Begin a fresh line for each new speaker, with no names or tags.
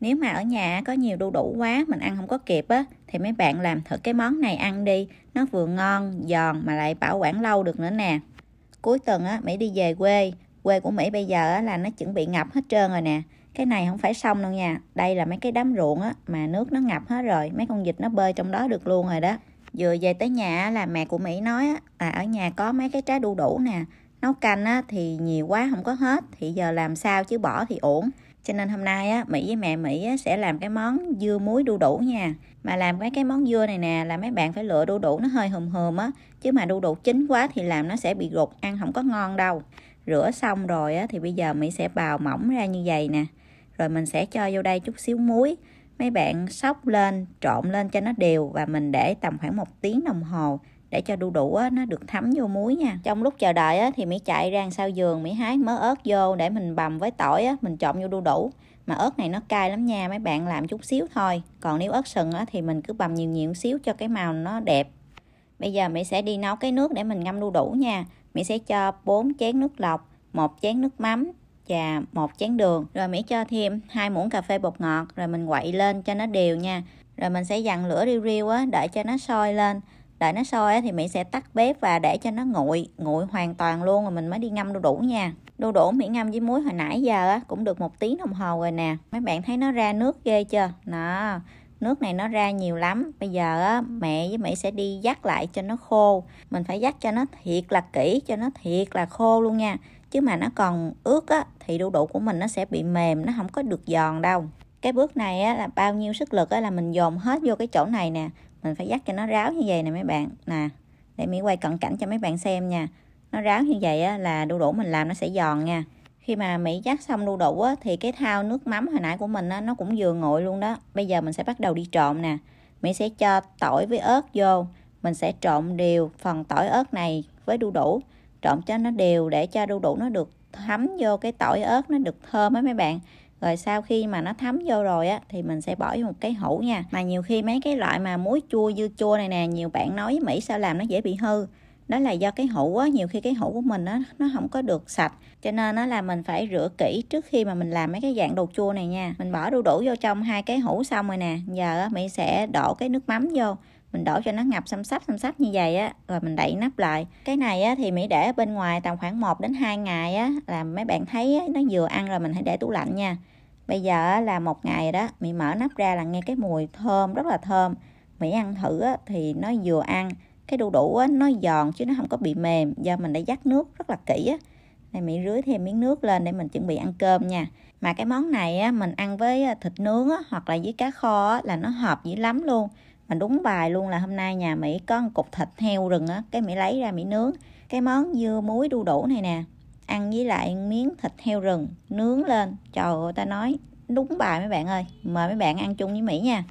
nếu mà ở nhà có nhiều đu đủ quá mình ăn không có kịp á thì mấy bạn làm thử cái món này ăn đi nó vừa ngon giòn mà lại bảo quản lâu được nữa nè cuối tuần á mỹ đi về quê quê của mỹ bây giờ á, là nó chuẩn bị ngập hết trơn rồi nè cái này không phải xong đâu nha đây là mấy cái đám ruộng á mà nước nó ngập hết rồi mấy con vịt nó bơi trong đó được luôn rồi đó vừa về tới nhà là mẹ của mỹ nói là ở nhà có mấy cái trái đu đủ nè nấu canh á thì nhiều quá không có hết thì giờ làm sao chứ bỏ thì uổng cho nên hôm nay á, Mỹ với mẹ Mỹ á, sẽ làm cái món dưa muối đu đủ nha mà làm cái cái món dưa này nè là mấy bạn phải lựa đu đủ nó hơi hùm hùm á chứ mà đu đủ chín quá thì làm nó sẽ bị gục ăn không có ngon đâu rửa xong rồi á, thì bây giờ Mỹ sẽ bào mỏng ra như vậy nè rồi mình sẽ cho vô đây chút xíu muối mấy bạn sóc lên trộn lên cho nó đều và mình để tầm khoảng một tiếng đồng hồ để cho đu đủ á, nó được thấm vô muối nha trong lúc chờ đợi á, thì mỹ chạy ra sau giường mỹ hái mớ ớt vô để mình bầm với tỏi á, mình trộn vô đu đủ mà ớt này nó cay lắm nha mấy bạn làm chút xíu thôi còn nếu ớt sừng á, thì mình cứ bầm nhiều nhiều xíu cho cái màu nó đẹp bây giờ mỹ sẽ đi nấu cái nước để mình ngâm đu đủ nha mỹ sẽ cho 4 chén nước lọc một chén nước mắm và một chén đường rồi mỹ cho thêm hai muỗng cà phê bột ngọt rồi mình quậy lên cho nó đều nha rồi mình sẽ dặn lửa riu riu á đợi cho nó sôi lên đợi nó sôi thì Mỹ sẽ tắt bếp và để cho nó nguội nguội hoàn toàn luôn rồi mình mới đi ngâm đu đủ nha đu đủ Mỹ ngâm với muối hồi nãy giờ cũng được một tiếng đồng hồ rồi nè mấy bạn thấy nó ra nước ghê chưa nó nước này nó ra nhiều lắm bây giờ mẹ với mẹ sẽ đi dắt lại cho nó khô mình phải dắt cho nó thiệt là kỹ cho nó thiệt là khô luôn nha chứ mà nó còn ướt á, thì đu đủ của mình nó sẽ bị mềm nó không có được giòn đâu cái bước này á, là bao nhiêu sức lực á, là mình dồn hết vô cái chỗ này nè mình phải dắt cho nó ráo như vậy nè mấy bạn nè để mỹ quay cận cảnh cho mấy bạn xem nha nó ráo như vậy á, là đu đủ mình làm nó sẽ giòn nha khi mà mỹ dắt xong đu đủ á, thì cái thao nước mắm hồi nãy của mình á, nó cũng vừa nguội luôn đó bây giờ mình sẽ bắt đầu đi trộn nè mỹ sẽ cho tỏi với ớt vô mình sẽ trộn đều phần tỏi ớt này với đu đủ trộn cho nó đều để cho đu đủ nó được thấm vô cái tỏi ớt nó được thơm á mấy bạn rồi sau khi mà nó thấm vô rồi á thì mình sẽ bỏ vô một cái hũ nha mà nhiều khi mấy cái loại mà muối chua dưa chua này nè nhiều bạn nói với mỹ sao làm nó dễ bị hư đó là do cái hũ á nhiều khi cái hũ của mình á nó không có được sạch cho nên nó là mình phải rửa kỹ trước khi mà mình làm mấy cái dạng đồ chua này nha mình bỏ đu đủ vô trong hai cái hũ xong rồi nè giờ á mỹ sẽ đổ cái nước mắm vô mình đổ cho nó ngập xăm sắp xăm sắp như vậy á rồi mình đậy nắp lại cái này á thì mỹ để bên ngoài tầm khoảng 1 đến 2 ngày á là mấy bạn thấy á, nó vừa ăn rồi mình hãy để tủ lạnh nha bây giờ á, là một ngày rồi đó mỹ mở nắp ra là nghe cái mùi thơm rất là thơm mỹ ăn thử á, thì nó vừa ăn cái đu đủ á, nó giòn chứ nó không có bị mềm do mình đã dắt nước rất là kỹ á này mỹ rưới thêm miếng nước lên để mình chuẩn bị ăn cơm nha mà cái món này á, mình ăn với à, thịt nướng á, hoặc là với cá kho á, là nó hợp dữ lắm luôn mà đúng bài luôn là hôm nay nhà Mỹ có một cục thịt heo rừng á cái Mỹ lấy ra Mỹ nướng cái món dưa muối đu đủ này nè ăn với lại miếng thịt heo rừng nướng lên trời ơi ta nói đúng bài mấy bạn ơi mời mấy bạn ăn chung với Mỹ nha